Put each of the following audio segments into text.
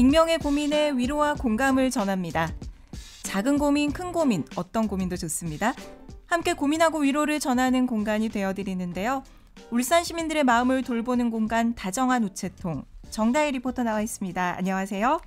익명의 고민에 위로와 공감을 전합니다. 작은 고민, 큰 고민, 어떤 고민도 좋습니다. 함께 고민하고 위로를 전하는 공간이 되어드리는데요. 울산 시민들의 마음을 돌보는 공간 다정한 우체통 정다희 리포터 나와 있습니다. 안녕하세요.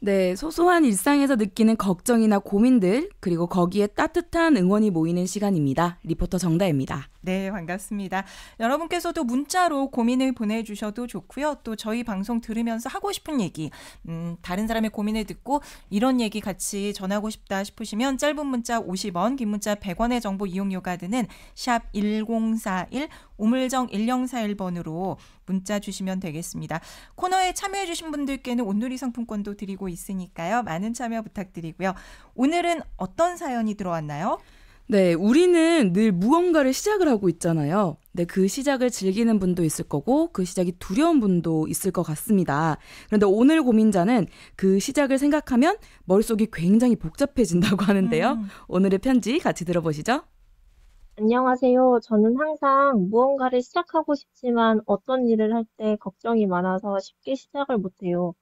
네, 소소한 일상에서 느끼는 걱정이나 고민들, 그리고 거기에 따뜻한 응원이 모이는 시간입니다. 리포터 정다입니다. 네, 반갑습니다. 여러분께서도 문자로 고민을 보내주셔도 좋고요. 또 저희 방송 들으면서 하고 싶은 얘기, 음, 다른 사람의 고민을 듣고 이런 얘기 같이 전하고 싶다 싶으시면 짧은 문자 50원, 긴 문자 100원의 정보 이용료가 드는 샵1041 우물정 1041번으로 문자 주시면 되겠습니다. 코너에 참여해 주신 분들께는 온누리 상품권도 드리고 있으니까요. 많은 참여 부탁드리고요. 오늘은 어떤 사연이 들어왔나요? 네, 우리는 늘 무언가를 시작을 하고 있잖아요. 근그 시작을 즐기는 분도 있을 거고 그 시작이 두려운 분도 있을 것 같습니다. 그런데 오늘 고민자는 그 시작을 생각하면 머릿속이 굉장히 복잡해진다고 하는데요. 음. 오늘의 편지 같이 들어보시죠. 안녕하세요. 저는 항상 무언가를 시작하고 싶지만 어떤 일을 할 때 걱정이 많아서 쉽게 시작을 못해요.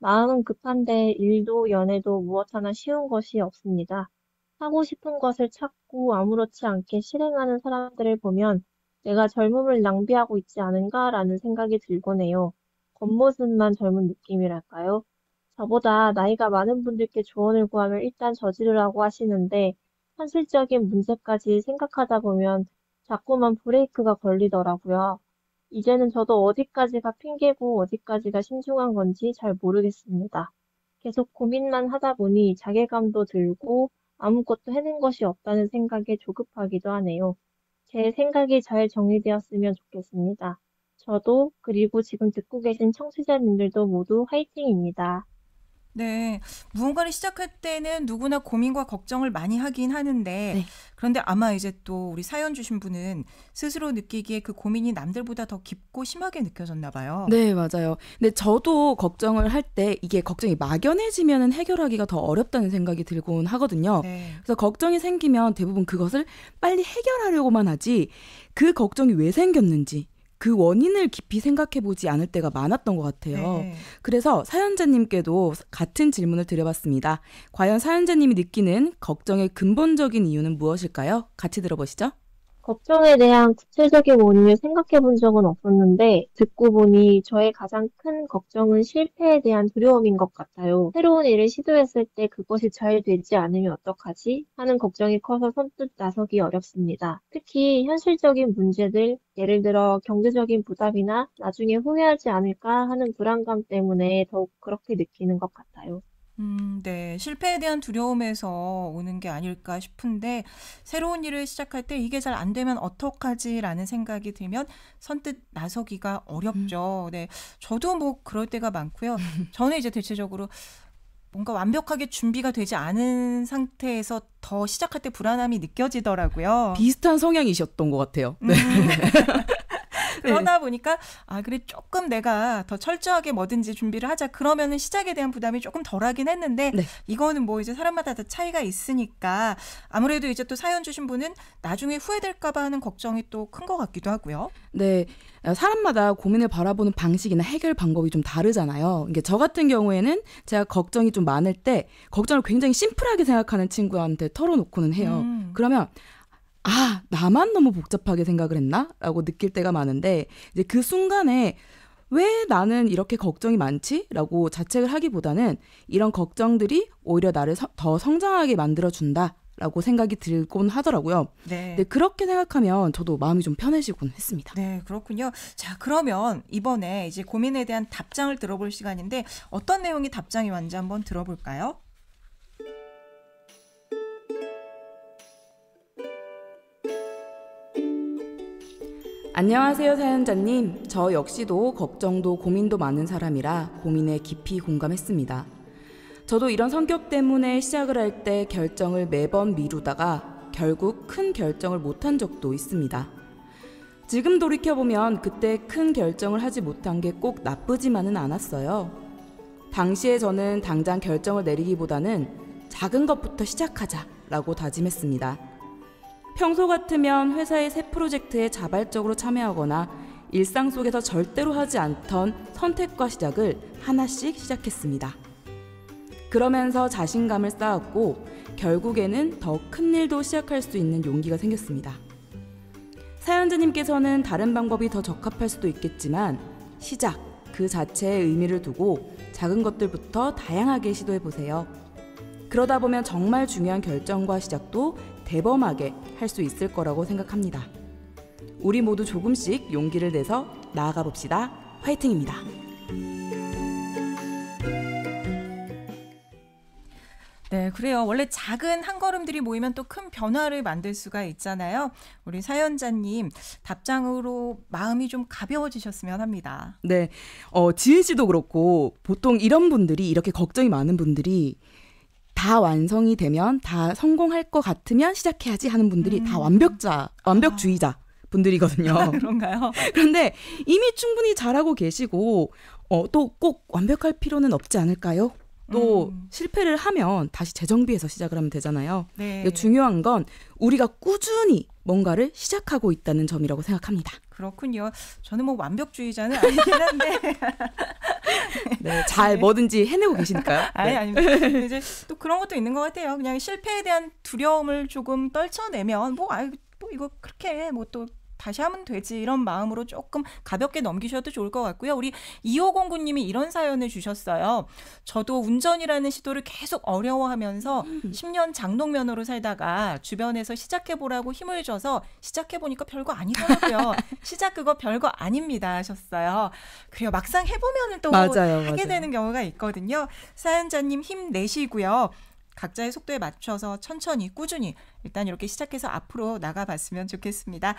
마음은 급한데 일도 연애도 무엇 하나 쉬운 것이 없습니다. 하고 싶은 것을 찾고 아무렇지 않게 실행하는 사람들을 보면 내가 젊음을 낭비하고 있지 않은가라는 생각이 들곤 해요. 겉모습만 젊은 느낌이랄까요? 저보다 나이가 많은 분들께 조언을 구하면 일단 저지르라고 하시는데 현실적인 문제까지 생각하다 보면 자꾸만 브레이크가 걸리더라고요. 이제는 저도 어디까지가 핑계고 어디까지가 신중한 건지 잘 모르겠습니다. 계속 고민만 하다 보니 자괴감도 들고 아무것도 해낸 것이 없다는 생각에 조급하기도 하네요. 제 생각이 잘 정리되었으면 좋겠습니다. 저도 그리고 지금 듣고 계신 청취자님들도 모두 화이팅입니다. 네. 무언가를 시작할 때는 누구나 고민과 걱정을 많이 하긴 하는데 네. 그런데 아마 이제 또 우리 사연 주신 분은 스스로 느끼기에 그 고민이 남들보다 더 깊고 심하게 느껴졌나 봐요. 네, 맞아요. 근데 저도 걱정을 할 때 이게 걱정이 막연해지면 해결하기가 더 어렵다는 생각이 들곤 하거든요. 네. 그래서 걱정이 생기면 대부분 그것을 빨리 해결하려고만 하지 그 걱정이 왜 생겼는지 그 원인을 깊이 생각해 보지 않을 때가 많았던 것 같아요. 네. 그래서 사연자님께도 같은 질문을 드려봤습니다. 과연 사연자님이 느끼는 걱정의 근본적인 이유는 무엇일까요? 같이 들어보시죠. 걱정에 대한 구체적인 원인을 생각해 본 적은 없었는데 듣고 보니 저의 가장 큰 걱정은 실패에 대한 두려움인 것 같아요. 새로운 일을 시도했을 때 그것이 잘 되지 않으면 어떡하지? 하는 걱정이 커서 선뜻 나서기 어렵습니다. 특히 현실적인 문제들, 예를 들어 경제적인 부담이나 나중에 후회하지 않을까 하는 불안감 때문에 더욱 그렇게 느끼는 것 같아요. 음, 네. 실패에 대한 두려움에서 오는 게 아닐까 싶은데, 새로운 일을 시작할 때 이게 잘 안 되면 어떡하지라는 생각이 들면 선뜻 나서기가 어렵죠. 음. 네. 저도 뭐 그럴 때가 많고요. 저는 이제 대체적으로 뭔가 완벽하게 준비가 되지 않은 상태에서 더 시작할 때 불안함이 느껴지더라고요. 비슷한 성향이셨던 것 같아요. 네. 음. 네. 그러다 보니까 아 그래 조금 내가 더 철저하게 뭐든지 준비를 하자 그러면은 시작에 대한 부담이 조금 덜하긴 했는데 네. 이거는 뭐 이제 사람마다 다 차이가 있으니까 아무래도 이제 또 사연 주신 분은 나중에 후회될까봐 하는 걱정이 또 큰 것 같기도 하고요. 네. 어, 사람마다 고민을 바라보는 방식이나 해결 방법이 좀 다르잖아요. 이게 저 같은 경우에는 제가 걱정이 좀 많을 때 걱정을 굉장히 심플하게 생각하는 친구한테 털어놓고는 해요. 음. 그러면 아, 나만 너무 복잡하게 생각을 했나? 라고 느낄 때가 많은데, 이제 그 순간에 왜 나는 이렇게 걱정이 많지? 라고 자책을 하기보다는 이런 걱정들이 오히려 나를 서, 더 성장하게 만들어준다. 라고 생각이 들곤 하더라고요. 네. 근데 그렇게 생각하면 저도 마음이 좀 편해지곤 했습니다. 네, 그렇군요. 자, 그러면 이번에 이제 고민에 대한 답장을 들어볼 시간인데 어떤 내용이 답장이 왔는지 한번 들어볼까요? 안녕하세요, 사연자님. 저 역시도 걱정도 고민도 많은 사람이라 고민에 깊이 공감했습니다. 저도 이런 성격 때문에 시작을 할 때 결정을 매번 미루다가 결국 큰 결정을 못한 적도 있습니다. 지금 돌이켜보면 그때 큰 결정을 하지 못한 게 꼭 나쁘지만은 않았어요. 당시에 저는 당장 결정을 내리기보다는 작은 것부터 시작하자 라고 다짐했습니다. 평소 같으면 회사의 새 프로젝트에 자발적으로 참여하거나 일상 속에서 절대로 하지 않던 선택과 시작을 하나씩 시작했습니다. 그러면서 자신감을 쌓았고 결국에는 더 큰 일도 시작할 수 있는 용기가 생겼습니다. 사연자님께서는 다른 방법이 더 적합할 수도 있겠지만 시작 그 자체의 의미를 두고 작은 것들부터 다양하게 시도해 보세요. 그러다 보면 정말 중요한 결정과 시작도 대범하게 할 수 있을 거라고 생각합니다. 우리 모두 조금씩 용기를 내서 나아가 봅시다. 화이팅입니다. 네, 그래요. 원래 작은 한 걸음들이 모이면 또 큰 변화를 만들 수가 있잖아요. 우리 사연자님 답장으로 마음이 좀 가벼워지셨으면 합니다. 네, 어, 지혜 씨도 그렇고 보통 이런 분들이 이렇게 걱정이 많은 분들이 다 완성이 되면 다 성공할 것 같으면 시작해야지 하는 분들이 음. 다 완벽자, 완벽주의자 아. 분들이거든요. 그런가요? 그런데 이미 충분히 잘하고 계시고 어, 또 꼭 완벽할 필요는 없지 않을까요? 또 음. 실패를 하면 다시 재정비해서 시작을 하면 되잖아요. 네. 중요한 건 우리가 꾸준히 뭔가를 시작하고 있다는 점이라고 생각합니다. 그렇군요. 저는 뭐 완벽주의자는 아니긴 한데 네. 네, 잘 뭐든지 해내고 계시니까요. 네. 아니 아닙니다. 이제 또 그런 것도 있는 것 같아요. 그냥 실패에 대한 두려움을 조금 떨쳐내면 뭐 아이뭐 뭐 이거 그렇게 뭐또 다시 하면 되지 이런 마음으로 조금 가볍게 넘기셔도 좋을 것 같고요. 우리 2509님이 이런 사연을 주셨어요. 저도 운전이라는 시도를 계속 어려워하면서 음. 10년 장롱면허로 살다가 주변에서 시작해보라고 힘을 줘서 시작해보니까 별거 아니더라고요. 시작 그거 별거 아닙니다 하셨어요. 그래요. 막상 해보면 또 맞아요, 하게 맞아요. 되는 경우가 있거든요. 사연자님 힘내시고요. 각자의 속도에 맞춰서 천천히 꾸준히 일단 이렇게 시작해서 앞으로 나가봤으면 좋겠습니다.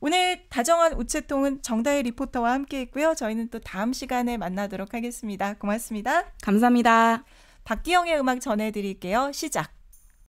오늘 다정한 우체통은 정다혜 리포터와 함께했고요. 저희는 또 다음 시간에 만나도록 하겠습니다. 고맙습니다. 감사합니다. 박기영의 음악 전해드릴게요. 시작.